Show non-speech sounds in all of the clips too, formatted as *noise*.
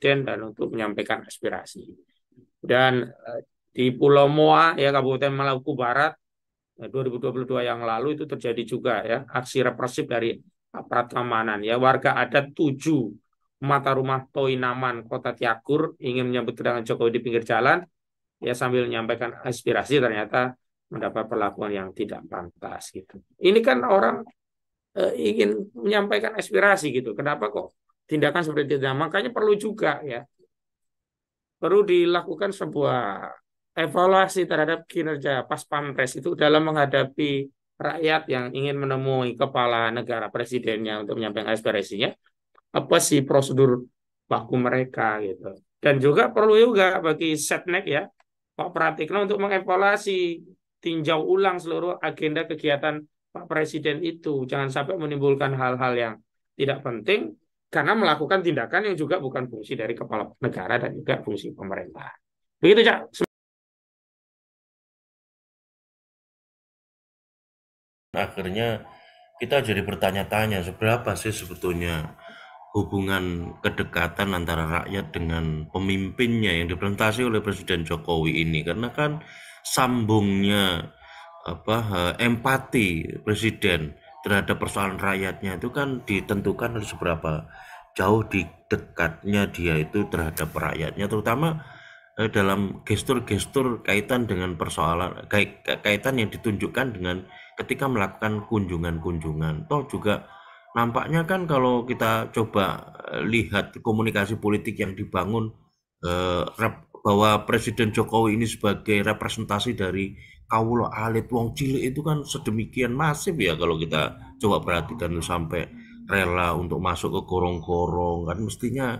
presiden dan untuk menyampaikan aspirasi. Dan eh, di Pulau Moa ya Kabupaten Maluku Barat 2022 eh, yang lalu itu terjadi juga ya aksi represif dari aparat keamanan ya warga adat tujuh mata rumah Toinaman Kota Tiakur ingin menyambut kedatangan Jokowi di pinggir jalan ya sambil menyampaikan aspirasi ternyata mendapat perlakuan yang tidak pantas gitu. Ini kan orang e, ingin menyampaikan aspirasi gitu. Kenapa kok tindakan seperti itu. Nah, makanya perlu juga ya perlu dilakukan sebuah evaluasi terhadap kinerja pas pampres itu dalam menghadapi rakyat yang ingin menemui kepala negara presidennya untuk menyampaikan aspirasinya apa sih prosedur baku mereka gitu dan juga perlu juga bagi setnek ya Pak Pratikno untuk mengevaluasi tinjau ulang seluruh agenda kegiatan Pak Presiden itu jangan sampai menimbulkan hal-hal yang tidak penting karena melakukan tindakan yang juga bukan fungsi dari kepala negara dan juga fungsi pemerintah. Begitu, Cak. Akhirnya kita jadi bertanya-tanya seberapa sih sebetulnya hubungan kedekatan antara rakyat dengan pemimpinnya yang dipresentasi oleh Presiden Jokowi ini karena kan sambungnya apa eh, empati presiden terhadap persoalan rakyatnya itu kan ditentukan oleh seberapa jauh di dekatnya dia itu terhadap rakyatnya terutama eh, dalam gestur-gestur kaitan dengan persoalan kait, kaitan yang ditunjukkan dengan ketika melakukan kunjungan-kunjungan toh juga nampaknya kan kalau kita coba eh, lihat komunikasi politik yang dibangun eh, bahwa Presiden Jokowi ini sebagai representasi dari kawula alit wong cilik itu kan sedemikian masif ya kalau kita coba perhatikan sampai rela untuk masuk ke gorong-gorong kan mestinya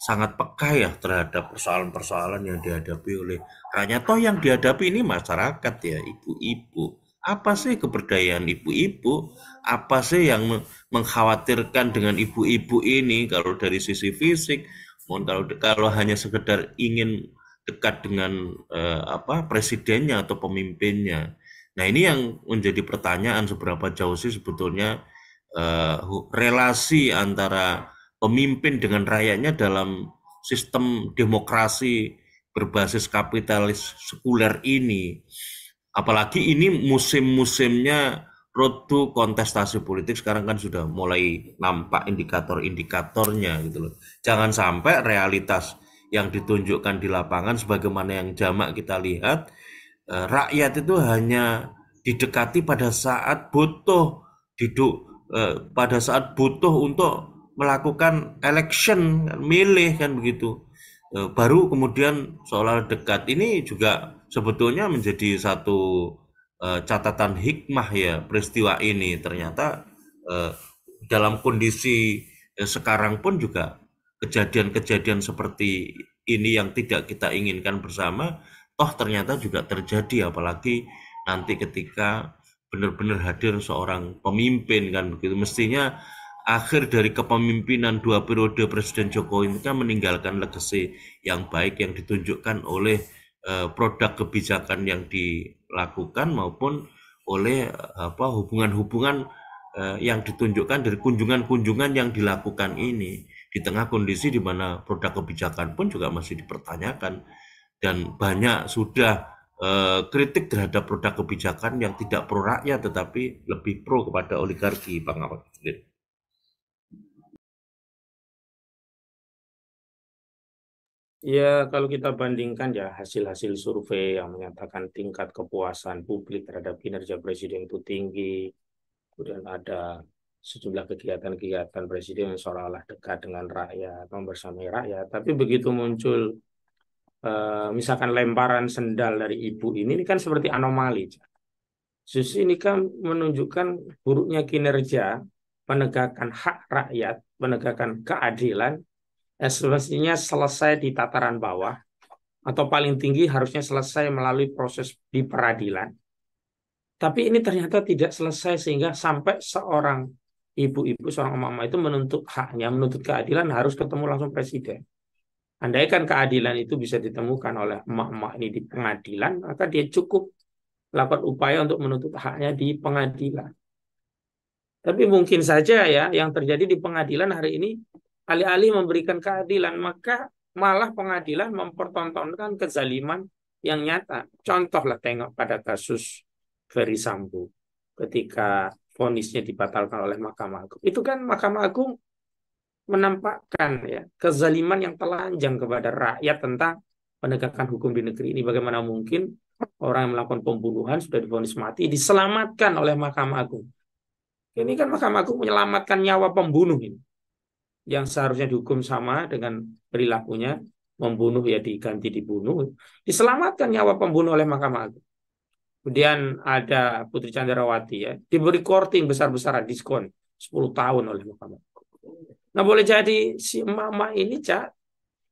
sangat peka ya terhadap persoalan-persoalan yang dihadapi oleh rakyat toh yang dihadapi ini masyarakat ya ibu-ibu apa sih keberdayaan ibu-ibu apa sih yang mengkhawatirkan dengan ibu-ibu ini kalau dari sisi fisik kalau kalau hanya sekedar ingin dekat dengan eh, apa presidennya atau pemimpinnya. Nah, ini yang menjadi pertanyaan seberapa jauh sih sebetulnya eh, relasi antara pemimpin dengan rakyatnya dalam sistem demokrasi berbasis kapitalis sekuler ini. Apalagi ini musim-musimnya rotu kontestasi politik sekarang kan sudah mulai nampak indikator-indikatornya gitu loh. Jangan sampai realitas yang ditunjukkan di lapangan sebagaimana yang jamak kita lihat eh, rakyat itu hanya didekati pada saat butuh duduk eh, pada saat butuh untuk melakukan election milih kan begitu eh, baru kemudian seolah dekat ini juga sebetulnya menjadi satu catatan hikmah ya peristiwa ini ternyata dalam kondisi sekarang pun juga kejadian-kejadian seperti ini yang tidak kita inginkan bersama toh ternyata juga terjadi apalagi nanti ketika benar-benar hadir seorang pemimpin kan begitu mestinya akhir dari kepemimpinan dua periode Presiden Jokowi ini kan meninggalkan legacy yang baik yang ditunjukkan oleh uh, produk kebijakan yang dilakukan maupun oleh apa hubungan-hubungan uh, yang ditunjukkan dari kunjungan-kunjungan yang dilakukan ini di tengah kondisi di mana produk kebijakan pun juga masih dipertanyakan dan banyak sudah eh, kritik terhadap produk kebijakan yang tidak pro rakyat tetapi lebih pro kepada oligarki Bang apa Ya, kalau kita bandingkan ya hasil-hasil survei yang menyatakan tingkat kepuasan publik terhadap kinerja presiden itu tinggi, kemudian ada sejumlah kegiatan-kegiatan presiden yang seolah-olah dekat dengan rakyat, membersamai rakyat. Tapi begitu muncul eh, misalkan lemparan sendal dari ibu ini, ini kan seperti anomali. Justru ini kan menunjukkan buruknya kinerja penegakan hak rakyat, penegakan keadilan, esensinya selesai di tataran bawah, atau paling tinggi harusnya selesai melalui proses di peradilan. Tapi ini ternyata tidak selesai sehingga sampai seorang ibu-ibu seorang emak-emak itu menuntut haknya, menuntut keadilan harus ketemu langsung presiden. Andaikan keadilan itu bisa ditemukan oleh emak-emak ini di pengadilan, maka dia cukup lakukan upaya untuk menuntut haknya di pengadilan. Tapi mungkin saja ya yang terjadi di pengadilan hari ini alih-alih memberikan keadilan, maka malah pengadilan mempertontonkan kezaliman yang nyata. Contohlah tengok pada kasus Ferry Sambo ketika vonisnya dibatalkan oleh Mahkamah Agung. Itu kan Mahkamah Agung menampakkan ya kezaliman yang telanjang kepada rakyat tentang penegakan hukum di negeri ini. Bagaimana mungkin orang yang melakukan pembunuhan sudah divonis mati diselamatkan oleh Mahkamah Agung? Ini kan Mahkamah Agung menyelamatkan nyawa pembunuh ini yang seharusnya dihukum sama dengan perilakunya membunuh ya diganti dibunuh diselamatkan nyawa pembunuh oleh Mahkamah Agung. Kemudian ada Putri Chandrawati ya, diberi korting besar-besaran diskon 10 tahun oleh Mahkamah. Nah boleh jadi si mama ini cak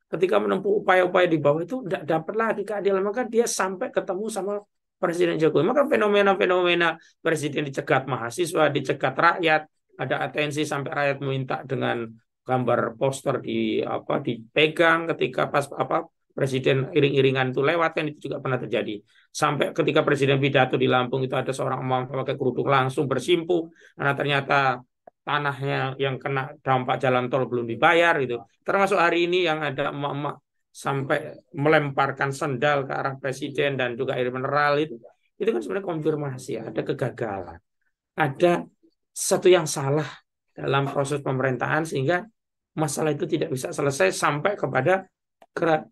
ketika menempuh upaya-upaya di bawah itu tidak dapat lagi keadilan maka dia sampai ketemu sama Presiden Jokowi. Maka fenomena-fenomena presiden dicegat mahasiswa, dicegat rakyat, ada atensi sampai rakyat meminta dengan gambar poster di apa dipegang ketika pas apa presiden iring-iringan itu lewat kan itu juga pernah terjadi. Sampai ketika Presiden pidato di Lampung itu ada seorang emak pakai kerudung langsung bersimpu karena ternyata tanahnya yang kena dampak jalan tol belum dibayar gitu. Termasuk hari ini yang ada emak-emak sampai melemparkan sendal ke arah presiden dan juga air mineral itu itu kan sebenarnya konfirmasi ada kegagalan ada satu yang salah dalam proses pemerintahan sehingga masalah itu tidak bisa selesai sampai kepada ke,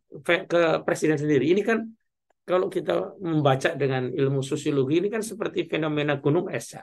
ke presiden sendiri ini kan kalau kita membaca dengan ilmu sosiologi ini kan seperti fenomena gunung es ya.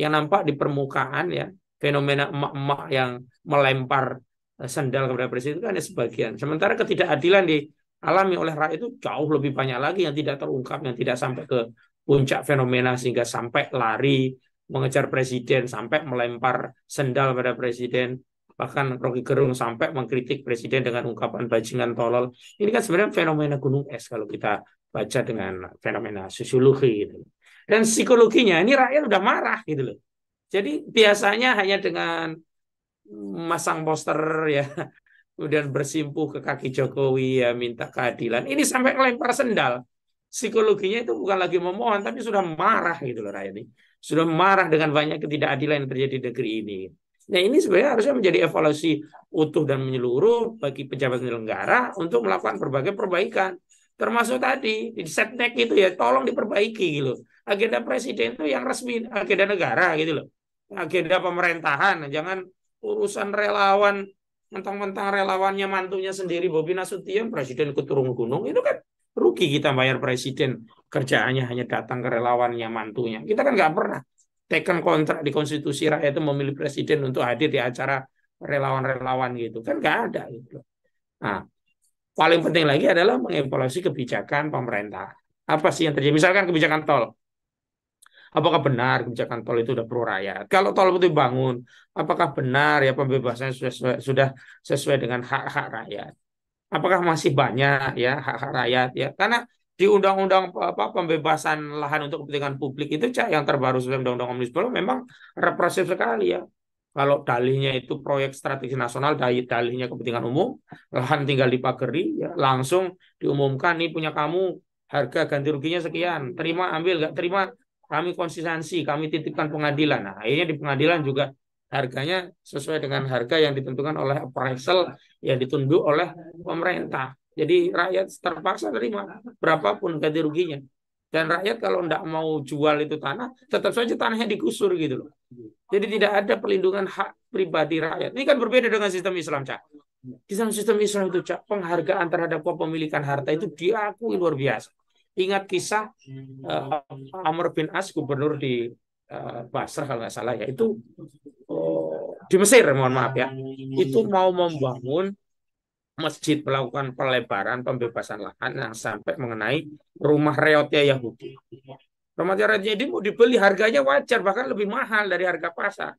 yang nampak di permukaan ya fenomena emak-emak yang melempar eh, sendal kepada presiden itu kan ada sebagian sementara ketidakadilan dialami oleh rakyat itu jauh lebih banyak lagi yang tidak terungkap yang tidak sampai ke puncak fenomena sehingga sampai lari mengejar presiden sampai melempar sendal pada presiden bahkan Rocky Gerung sampai mengkritik presiden dengan ungkapan bajingan tolol. Ini kan sebenarnya fenomena gunung es kalau kita baca dengan fenomena sosiologi gitu. Dan psikologinya ini rakyat udah marah gitu loh. Jadi biasanya hanya dengan masang poster ya, *laughs* kemudian bersimpuh ke kaki Jokowi ya minta keadilan. Ini sampai lempar sendal. Psikologinya itu bukan lagi memohon tapi sudah marah gitu loh rakyat ini. Sudah marah dengan banyak ketidakadilan yang terjadi di negeri ini. Nah ini sebenarnya harusnya menjadi evaluasi utuh dan menyeluruh bagi pejabat penyelenggara untuk melakukan berbagai perbaikan termasuk tadi di setnek gitu ya tolong diperbaiki gitu agenda presiden itu yang resmi agenda negara gitu loh agenda pemerintahan jangan urusan relawan mentang-mentang relawannya mantunya sendiri Bobi Nasution presiden ikut turun gunung itu kan rugi kita bayar presiden kerjaannya hanya datang ke relawannya mantunya kita kan nggak pernah teken kontrak di konstitusi rakyat itu memilih presiden untuk hadir di acara relawan-relawan gitu kan nggak ada gitu nah paling penting lagi adalah mengevaluasi kebijakan pemerintah. Apa sih yang terjadi? Misalkan kebijakan tol. Apakah benar kebijakan tol itu sudah pro rakyat? Kalau tol itu dibangun apakah benar ya pembebasannya sudah sudah sesuai dengan hak-hak rakyat? Apakah masih banyak ya hak-hak rakyat ya? Karena di undang-undang apa pembebasan lahan untuk kepentingan publik itu cak yang terbaru sebelum undang-undang omnibus law memang represif sekali ya kalau dalihnya itu proyek strategis nasional, dalihnya kepentingan umum, lahan tinggal dipageri, ya, langsung diumumkan nih punya kamu harga ganti ruginya sekian, terima ambil, nggak terima kami konsistensi, kami titipkan pengadilan. Nah, akhirnya di pengadilan juga harganya sesuai dengan harga yang ditentukan oleh appraisal yang ditunduk oleh pemerintah. Jadi rakyat terpaksa terima berapapun ganti ruginya. Dan rakyat kalau tidak mau jual itu tanah, tetap saja tanahnya digusur gitu loh. Jadi tidak ada perlindungan hak pribadi rakyat. Ini kan berbeda dengan sistem Islam, Cak. Di dalam sistem Islam itu, Cak, penghargaan terhadap kepemilikan harta itu diakui luar biasa. Ingat kisah uh, Amr bin As, gubernur di uh, Basrah kalau nggak salah ya, itu oh, di Mesir, mohon maaf ya. Itu mau membangun masjid melakukan pelebaran pembebasan lahan yang sampai mengenai rumah reotnya Yahudi. Rumah reotnya ini mau dibeli harganya wajar bahkan lebih mahal dari harga pasar.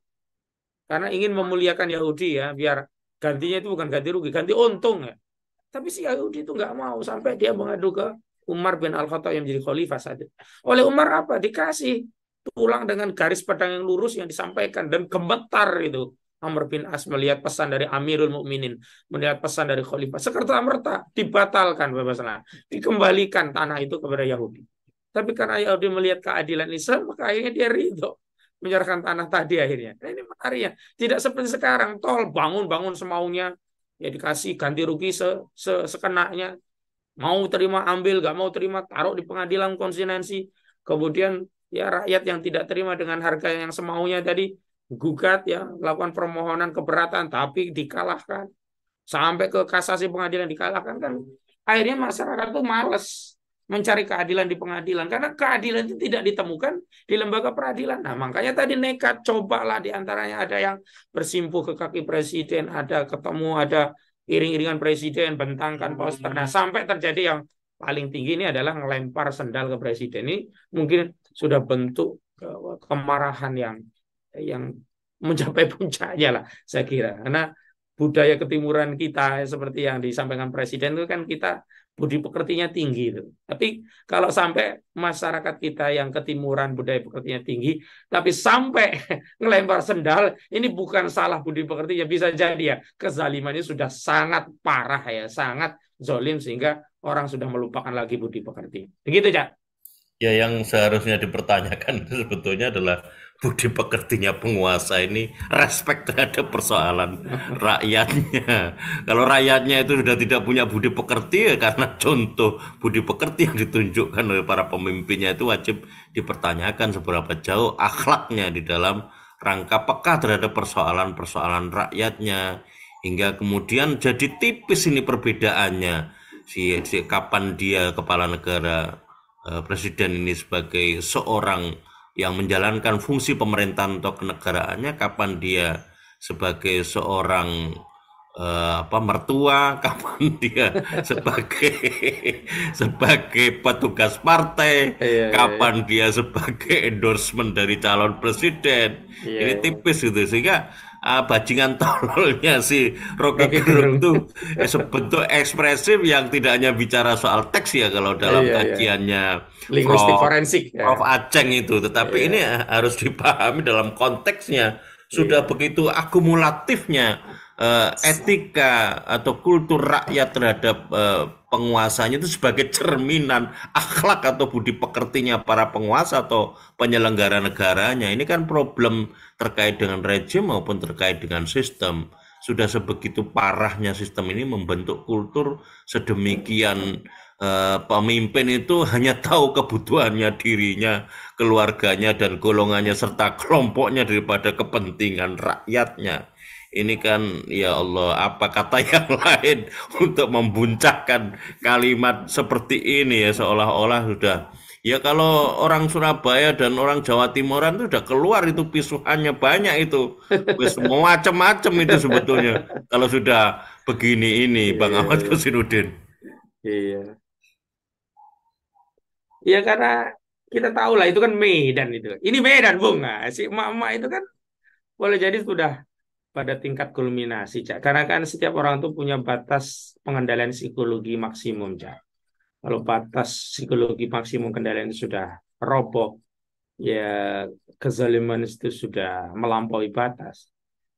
Karena ingin memuliakan Yahudi ya biar gantinya itu bukan ganti rugi, ganti untung ya. Tapi si Yahudi itu nggak mau sampai dia mengadu ke Umar bin Al-Khattab yang menjadi khalifah saat itu. Oleh Umar apa? Dikasih tulang dengan garis pedang yang lurus yang disampaikan dan gemetar itu Amr bin As melihat pesan dari Amirul Mukminin, melihat pesan dari Khalifah, sekerta merta dibatalkan bebasannya, dikembalikan tanah itu kepada Yahudi. Tapi karena Yahudi melihat keadilan Islam, maka akhirnya dia ridho menyerahkan tanah tadi akhirnya. Nah, ini ya. Tidak seperti sekarang, tol bangun-bangun semaunya, ya dikasih ganti rugi se, se sekenaknya. Mau terima ambil, gak mau terima taruh di pengadilan konsinensi. Kemudian ya rakyat yang tidak terima dengan harga yang semaunya tadi gugat ya, melakukan permohonan keberatan tapi dikalahkan. Sampai ke kasasi pengadilan dikalahkan kan akhirnya masyarakat itu males mencari keadilan di pengadilan karena keadilan itu tidak ditemukan di lembaga peradilan. Nah, makanya tadi nekat cobalah di antaranya ada yang bersimpuh ke kaki presiden, ada ketemu ada iring-iringan presiden, bentangkan poster. Nah, sampai terjadi yang paling tinggi ini adalah melempar sendal ke presiden ini mungkin sudah bentuk kemarahan yang yang mencapai *laughs* puncaknya lah saya kira. Karena budaya ketimuran kita seperti yang disampaikan presiden itu kan kita budi pekertinya tinggi itu. Tapi kalau sampai masyarakat kita yang ketimuran budaya pekertinya tinggi, tapi sampai *laughs* ngelempar sendal, ini bukan salah budi pekertinya bisa jadi ya kezalimannya sudah sangat parah ya, sangat zolim sehingga orang sudah melupakan lagi budi pekerti. Begitu, Cak. Ya yang seharusnya dipertanyakan *laughs* sebetulnya adalah budi pekertinya penguasa ini respect terhadap persoalan *laughs* rakyatnya. Kalau rakyatnya itu sudah tidak punya budi pekerti ya karena contoh budi pekerti yang ditunjukkan oleh para pemimpinnya itu wajib dipertanyakan seberapa jauh akhlaknya di dalam rangka peka terhadap persoalan-persoalan rakyatnya hingga kemudian jadi tipis ini perbedaannya si, si kapan dia kepala negara eh, presiden ini sebagai seorang yang menjalankan fungsi pemerintahan atau kenegaraannya kapan dia sebagai seorang eh, apa mertua *laughs* kapan dia sebagai sebagai petugas partai iya, iya, kapan iya. dia sebagai endorsement dari calon presiden iya, ini iya. tipis gitu sehingga uh, bajingan *laughs* tololnya si Rocky Gerung itu eh, ekspresif yang tidak hanya bicara soal teks ya kalau dalam yeah, iya. kajiannya yeah. linguistik forensik yeah. Prof Aceng itu tetapi yeah. ini harus dipahami dalam konteksnya sudah yeah. begitu akumulatifnya uh, etika atau kultur rakyat terhadap uh, penguasanya itu sebagai cerminan akhlak atau budi pekertinya para penguasa atau penyelenggara negaranya. Ini kan problem terkait dengan rejim maupun terkait dengan sistem. Sudah sebegitu parahnya sistem ini membentuk kultur sedemikian uh, pemimpin itu *laughs* hanya tahu kebutuhannya dirinya, keluarganya dan golongannya serta kelompoknya daripada kepentingan rakyatnya ini kan ya Allah apa kata *laughs* yang lain untuk membuncahkan kalimat seperti ini ya seolah-olah sudah ya kalau orang Surabaya dan orang Jawa Timuran itu sudah keluar itu pisuhannya banyak itu *laughs* semua macam-macam itu sebetulnya kalau sudah begini ini iya. Bang Ahmad Kusinudin iya iya karena kita tahu lah itu kan Medan itu ini Medan bunga nah, si emak-emak itu kan boleh jadi sudah pada tingkat kulminasi, Cak. Karena kan setiap orang itu punya batas pengendalian psikologi maksimum, Cak. Kalau batas psikologi maksimum kendalian sudah roboh, ya kezaliman itu sudah melampaui batas.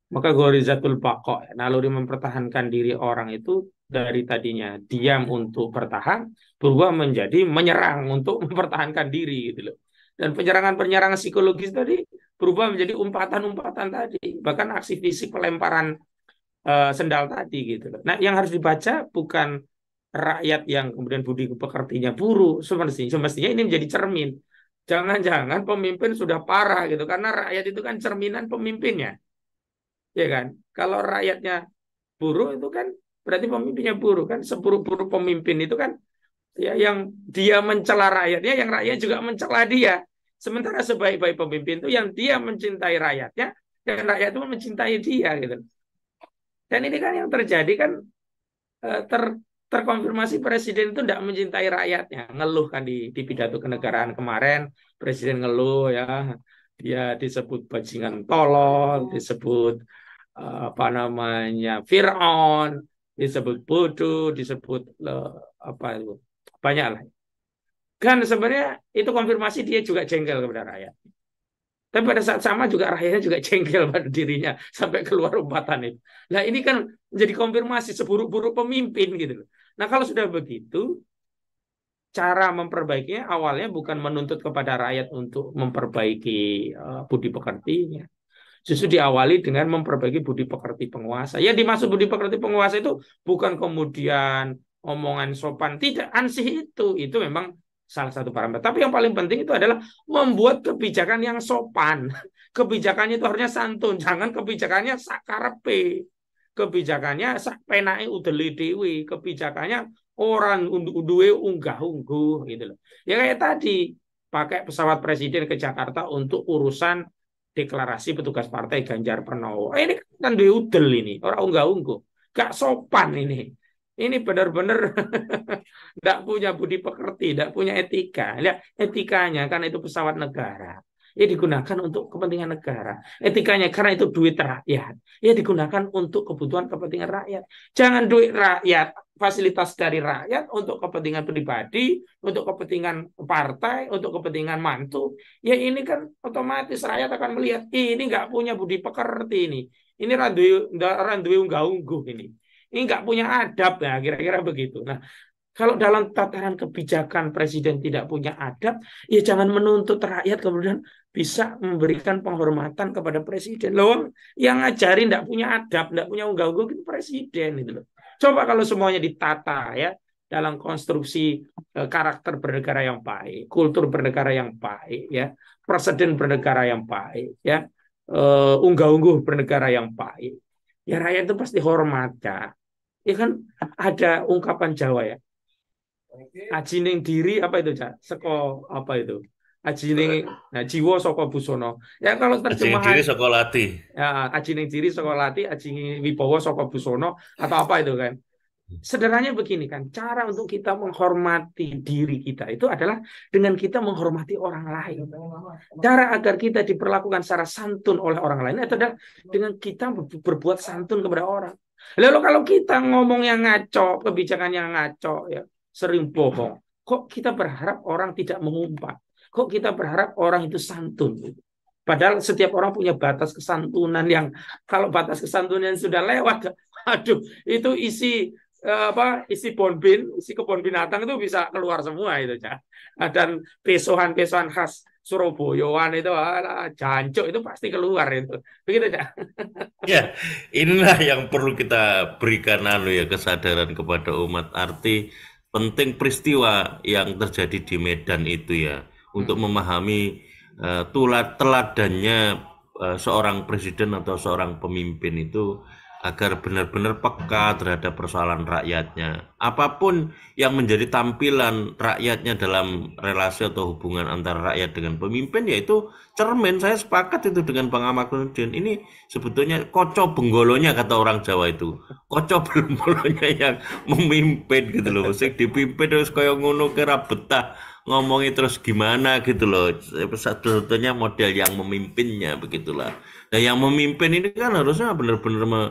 Maka gorizatul pakok, naluri mempertahankan diri orang itu dari tadinya diam untuk bertahan, berubah menjadi menyerang untuk *laughs* mempertahankan diri gitu loh. Dan penyerangan-penyerangan psikologis tadi berubah menjadi umpatan-umpatan tadi, bahkan aksi fisik pelemparan uh, sendal tadi gitu. Nah, yang harus dibaca bukan rakyat yang kemudian budi pekertinya buruk, semestinya, semestinya ini menjadi cermin. Jangan-jangan pemimpin sudah parah gitu, karena rakyat itu kan cerminan pemimpinnya, ya kan? Kalau rakyatnya buruk itu kan berarti pemimpinnya buruk kan, seburuk-buruk pemimpin itu kan ya yang dia mencela rakyatnya, yang rakyat juga mencela dia Sementara sebaik-baik pemimpin itu yang dia mencintai rakyatnya dan rakyat itu mencintai dia gitu. Dan ini kan yang terjadi kan eh, ter terkonfirmasi presiden itu tidak mencintai rakyatnya, ngeluh kan di, di pidato kenegaraan kemarin presiden ngeluh ya dia disebut bajingan tolol, disebut eh, apa namanya Fir'aun, disebut bodoh, disebut apa itu banyak lah Kan sebenarnya itu konfirmasi dia juga jengkel kepada rakyat. Tapi pada saat sama juga rakyatnya juga *laughs* jengkel pada dirinya sampai keluar umpatan itu. Nah ini kan menjadi konfirmasi seburuk-buruk pemimpin gitu Nah kalau sudah begitu, cara memperbaikinya awalnya bukan menuntut kepada rakyat untuk memperbaiki uh, budi pekertinya. Justru diawali dengan memperbaiki budi pekerti penguasa. Ya dimaksud budi pekerti penguasa itu bukan kemudian omongan sopan. Tidak, ansih itu. Itu memang salah satu parameter. Tapi yang paling penting itu adalah membuat kebijakan yang sopan. *laughs* Kebijakannya itu harusnya santun, jangan kebijakannya sakarepe. Kebijakannya sak penake udele dewi. kebijakannya orang duwe unggah-ungguh gitu loh. Ya kayak tadi pakai pesawat presiden ke Jakarta untuk urusan deklarasi petugas partai Ganjar Pranowo. Eh, ini kan duwe udel ini, orang unggah-ungguh. Gak sopan ini ini benar-benar tidak *laughs* punya budi pekerti, tidak punya etika. Lihat etikanya karena itu pesawat negara. Ya digunakan untuk kepentingan negara. Etikanya karena itu duit rakyat. Ya digunakan untuk kebutuhan kepentingan rakyat. Jangan duit rakyat, fasilitas dari rakyat untuk kepentingan pribadi, untuk kepentingan partai, untuk kepentingan mantu. Ya ini kan otomatis rakyat akan melihat ini nggak punya budi pekerti ini. Ini randui randui unggah-ungguh ini ini nggak punya adab, nah kira-kira begitu. Nah, kalau dalam tataran kebijakan presiden tidak punya adab, ya jangan menuntut rakyat kemudian bisa memberikan penghormatan kepada presiden. Loh, yang ngajarin nggak punya adab, nggak punya unggah-ungguh itu presiden itu loh. Coba kalau semuanya ditata ya dalam konstruksi e, karakter bernegara yang baik, kultur bernegara yang baik ya, presiden bernegara yang baik ya, eh, unggah-ungguh bernegara yang baik ya rakyat itu pasti hormat ya. Ya kan ada ungkapan Jawa ya. Ajining diri apa itu cak? Seko apa itu? Ajining nah, jiwa soko busono. Ya kalau terjemahan ajining diri soko lati. Ya, ajining diri soko lati, ajining wibowo soko busono atau apa itu kan? Sederhananya begini kan, cara untuk kita menghormati diri kita itu adalah dengan kita menghormati orang lain. Cara agar kita diperlakukan secara santun oleh orang lain itu adalah dengan kita berbuat santun kepada orang. Lalu kalau kita ngomong yang ngaco, kebijakan yang ngaco ya, sering bohong. Kok kita berharap orang tidak mengumpat? Kok kita berharap orang itu santun? Padahal setiap orang punya batas kesantunan yang kalau batas kesantunan sudah lewat, *laughs* aduh itu isi Eh, apa isi pin isi kebun binatang itu bisa keluar semua itu ya. Dan pesohan-pesohan khas Surabayaan itu alah, jancuk itu pasti keluar itu. Begitu ya. Ya, inilah yang perlu kita berikan anu ya kesadaran kepada umat arti penting peristiwa yang terjadi di Medan itu ya untuk memahami uh, eh, tulat teladannya eh, seorang presiden atau seorang pemimpin itu agar benar-benar peka terhadap persoalan rakyatnya. Apapun yang menjadi tampilan rakyatnya dalam relasi atau hubungan antara rakyat dengan pemimpin yaitu cermin saya sepakat itu dengan Bang Amakuddin ini sebetulnya koco benggolonya kata orang Jawa itu koco *laughs* benggolonya yang memimpin gitu loh sih dipimpin terus kaya ngono kira betah ngomongi terus gimana gitu loh satu-satunya model yang memimpinnya begitulah nah yang memimpin ini kan harusnya benar-benar me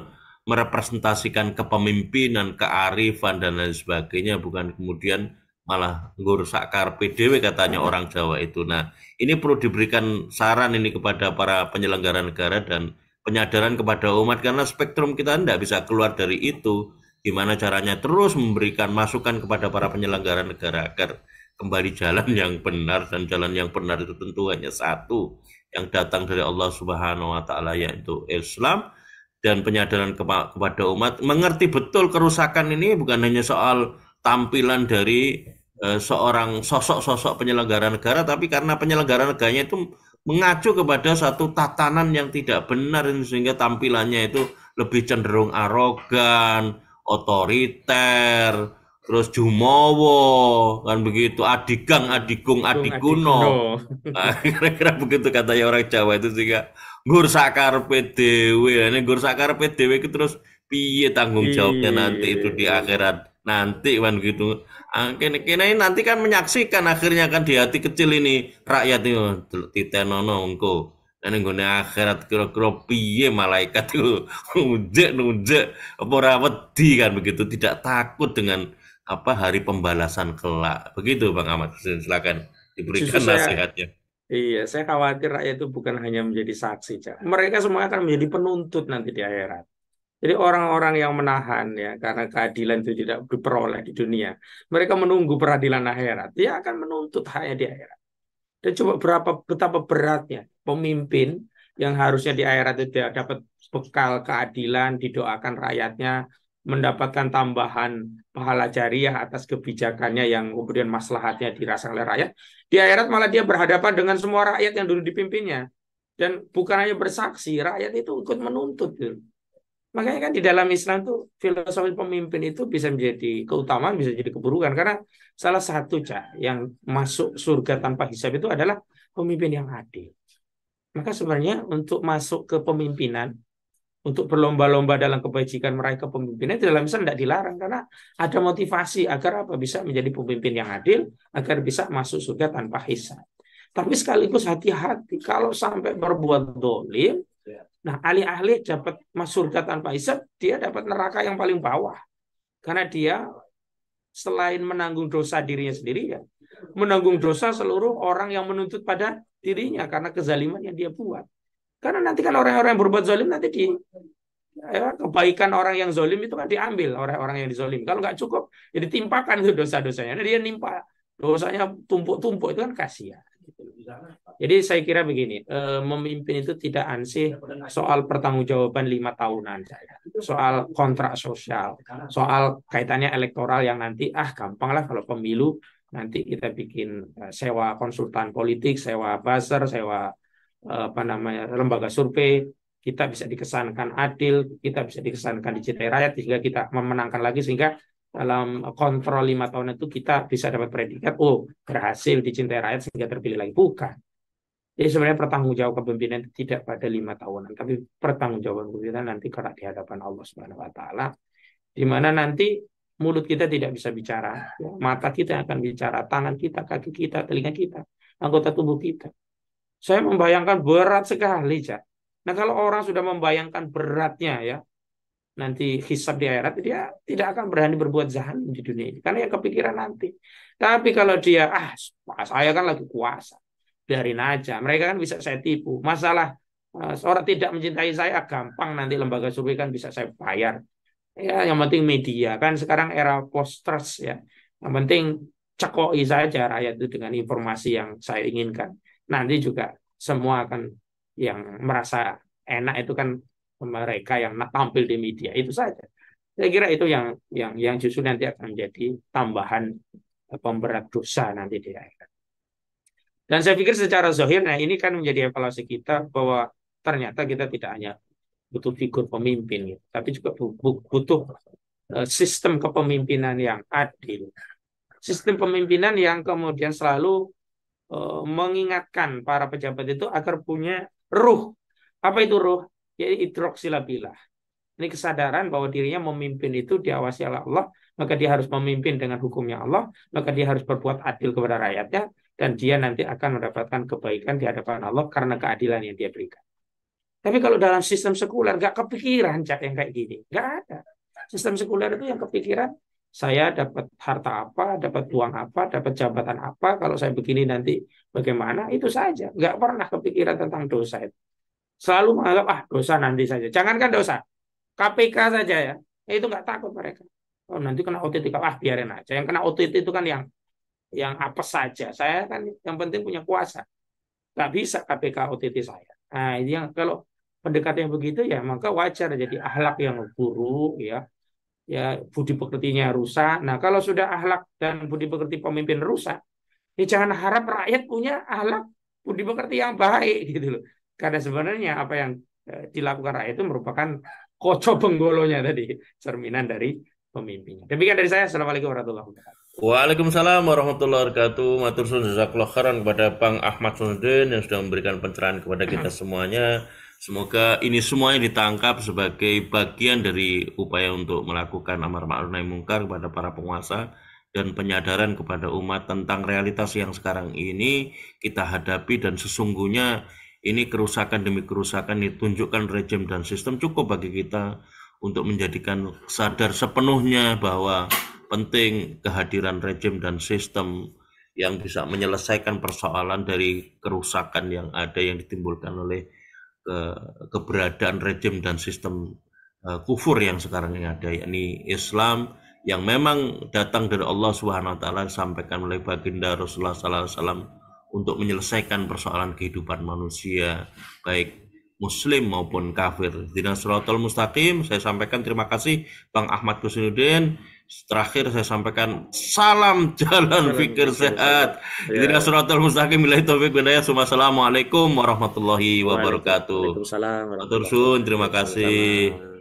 merepresentasikan kepemimpinan kearifan dan lain sebagainya bukan kemudian malah ngurusak karpe dewe katanya iya. orang Jawa itu. Nah, ini perlu diberikan saran ini kepada para penyelenggara negara dan penyadaran kepada umat karena spektrum kita tidak bisa keluar dari itu. Gimana caranya terus memberikan masukan kepada para penyelenggara negara agar kembali jalan yang benar dan jalan yang benar itu tentu hanya satu yang datang dari Allah Subhanahu wa taala yaitu Islam dan penyadaran kepada umat mengerti betul kerusakan ini bukan hanya soal tampilan dari eh, seorang sosok-sosok penyelenggara negara, tapi karena penyelenggara negaranya itu mengacu kepada satu tatanan yang tidak benar sehingga tampilannya itu lebih cenderung arogan, otoriter, terus Jumowo kan begitu Adigang adikung, Adikuno *laughs* nah, kira-kira begitu katanya orang Jawa itu sehingga gur sakar PDW nah, ini gur sakar PDW itu terus piye tanggung jawabnya nanti itu di iya. akhirat nanti kan gitu ah, ini nanti kan menyaksikan akhirnya kan di hati kecil ini rakyat itu nono engko yang gue akhirat kira-kira piye malaikat itu *laughs* nunjuk nunjuk apa rawat di kan begitu tidak takut dengan apa hari pembalasan kelak begitu Bang Ahmad silakan diberikan nasihatnya Iya, saya khawatir rakyat itu bukan hanya menjadi saksi, Cak. Mereka semua akan menjadi penuntut nanti di akhirat. Jadi orang-orang yang menahan ya karena keadilan itu tidak diperoleh di dunia, mereka menunggu peradilan akhirat. Dia akan menuntut haknya di akhirat. Dan coba berapa betapa beratnya pemimpin yang harusnya di akhirat itu dapat bekal keadilan, didoakan rakyatnya, mendapatkan tambahan pahala jariah atas kebijakannya yang kemudian maslahatnya dirasakan oleh rakyat. Di akhirat malah dia berhadapan dengan semua rakyat yang dulu dipimpinnya. Dan bukan hanya bersaksi, rakyat itu ikut menuntut. Gitu. Makanya kan di dalam Islam tuh filosofi pemimpin itu bisa menjadi keutamaan, bisa jadi keburukan. Karena salah satu cah yang masuk surga tanpa hisab itu adalah pemimpin yang adil. Maka sebenarnya untuk masuk ke pemimpinan, untuk berlomba-lomba dalam kebajikan meraih kepemimpinan di dalam Islam tidak dilarang karena ada motivasi agar apa bisa menjadi pemimpin yang adil, agar bisa masuk surga tanpa hisab. Tapi sekaligus hati-hati kalau sampai berbuat dolim, Ya. Nah, ahli ahli dapat masuk surga tanpa hisab, dia dapat neraka yang paling bawah. Karena dia selain menanggung dosa dirinya sendiri ya, menanggung dosa seluruh orang yang menuntut pada dirinya karena kezaliman yang dia buat. Karena nanti kan orang-orang yang berbuat zalim nanti di ya, kebaikan orang yang zalim itu kan diambil oleh orang yang dizalim. Kalau nggak cukup, jadi ya timpakan itu dosa-dosanya. Nah, dia nimpa dosanya tumpuk-tumpuk itu kan kasihan. Jadi saya kira begini, eh, memimpin itu tidak ansih soal pertanggungjawaban lima tahunan, soal kontrak sosial, soal kaitannya elektoral yang nanti ah gampang lah kalau pemilu nanti kita bikin eh, sewa konsultan politik, sewa buzzer, sewa eh, apa namanya lembaga survei, kita bisa dikesankan adil, kita bisa dikesankan dicintai rakyat sehingga kita memenangkan lagi sehingga dalam kontrol lima tahun itu kita bisa dapat predikat oh berhasil dicintai rakyat sehingga terpilih lagi bukan jadi sebenarnya pertanggung jawab kepemimpinan tidak pada lima tahunan tapi pertanggung kepemimpinan nanti karena di hadapan Allah Subhanahu Wa Taala di mana nanti mulut kita tidak bisa bicara ya, mata kita yang akan bicara tangan kita kaki kita telinga kita anggota tubuh kita saya membayangkan berat sekali cak nah kalau orang sudah membayangkan beratnya ya nanti hisab di akhirat dia tidak akan berani berbuat jahat di dunia ini karena yang kepikiran nanti tapi kalau dia ah saya kan lagi kuasa dari aja mereka kan bisa saya tipu masalah seorang eh, tidak mencintai saya gampang nanti lembaga survei kan bisa saya bayar ya yang penting media kan sekarang era post trust ya yang penting cekoi saja rakyat itu dengan informasi yang saya inginkan nanti juga semua akan yang merasa enak itu kan mereka yang tampil di media itu saja. Saya kira itu yang yang yang justru nanti akan menjadi tambahan eh, pemberat dosa nanti di akhirat. Dan saya pikir secara zahir, nah ini kan menjadi evaluasi kita bahwa ternyata kita tidak hanya butuh figur pemimpin, gitu, tapi juga butuh eh, sistem kepemimpinan yang adil. Sistem pemimpinan yang kemudian selalu eh, mengingatkan para pejabat itu agar punya ruh. Apa itu ruh? yaitu idroksilabilah. Ini kesadaran bahwa dirinya memimpin itu diawasi oleh Allah, maka dia harus memimpin dengan hukumnya Allah, maka dia harus berbuat adil kepada rakyatnya, dan dia nanti akan mendapatkan kebaikan di hadapan Allah karena keadilan yang dia berikan. Tapi kalau dalam sistem sekuler nggak kepikiran cak yang kayak gini, nggak ada. Sistem sekuler itu yang kepikiran saya dapat harta apa, dapat uang apa, dapat jabatan apa, kalau saya begini nanti bagaimana, itu saja. Nggak pernah kepikiran tentang dosa itu. Selalu menganggap ah dosa nanti saja. Jangankan dosa, KPK saja ya, itu nggak takut mereka. Oh nanti kena OTT, ah biarin aja. Yang kena OTT itu kan yang yang apa saja. Saya kan yang penting punya kuasa. Nggak bisa KPK OTT saya. Nah ini yang kalau pendekatan yang begitu ya maka wajar jadi ahlak yang buruk ya ya budi pekertinya rusak. Nah kalau sudah ahlak dan budi pekerti pemimpin rusak, ya jangan harap rakyat punya ahlak budi pekerti yang baik gitu loh. Karena sebenarnya apa yang eh, dilakukan rakyat itu merupakan koco penggolonya tadi, cerminan dari pemimpinnya. Demikian dari saya. Assalamualaikum warahmatullahi wabarakatuh. Waalaikumsalam warahmatullahi wabarakatuh. Matur suwun jazakallahu khairan kepada Bang Ahmad Sundin yang sudah memberikan pencerahan kepada kita *clears throat* semuanya. Semoga ini semuanya ditangkap sebagai bagian dari upaya untuk melakukan amar ma'ruf nahi mungkar kepada para penguasa dan penyadaran kepada umat tentang realitas yang sekarang ini kita hadapi dan sesungguhnya ini kerusakan demi kerusakan ini tunjukkan rejim dan sistem cukup bagi kita untuk menjadikan sadar sepenuhnya bahwa penting kehadiran rejim dan sistem yang bisa menyelesaikan persoalan dari kerusakan yang ada yang ditimbulkan oleh ke, keberadaan rejim dan sistem e, kufur yang sekarang ini ada yakni Islam yang memang datang dari Allah Subhanahu wa taala sampaikan oleh baginda Rasulullah sallallahu alaihi wasallam untuk menyelesaikan persoalan kehidupan manusia baik muslim maupun kafir. Dina suratul mustaqim saya sampaikan terima kasih Bang Ahmad Kusinuddin. Terakhir saya sampaikan salam jalan pikir sehat. Ya. Dina suratul mustaqim billahi taufik hidayah. Assalamualaikum warahmatullahi wabarakatuh. Waalaikumsalam. Warahmatullahi wabarakatuh. Terima kasih.